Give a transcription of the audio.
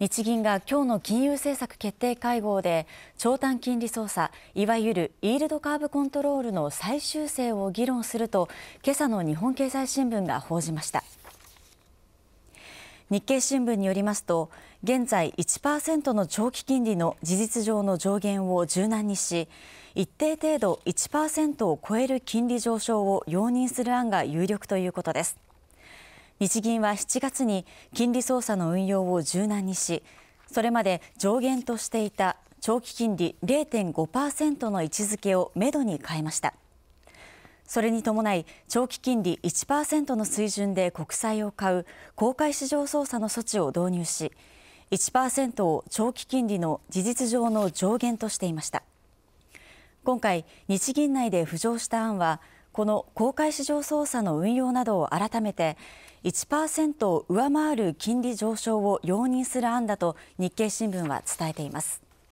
日銀が今日の金融政策決定会合で長短金利操作いわゆるイールドカーブコントロールの再修正を議論すると今朝の日本経済新聞が報じました日経新聞によりますと現在1%の長期金利の事実上の上限を柔軟にし一定程度1%を超える金利上昇を容認する案が有力ということです日銀は7月に金利操作の運用を柔軟にしそれまで上限としていた長期金利0.5%の位置づけをめどに変えましたそれに伴い長期金利1%の水準で国債を買う公開市場操作の措置を導入し1%を長期金利の事実上の上限としていました今回日銀内で浮上した案はこの公開市場操作の運用などを改めて1%を上回る金利上昇を容認する案だと日経新聞は伝えています。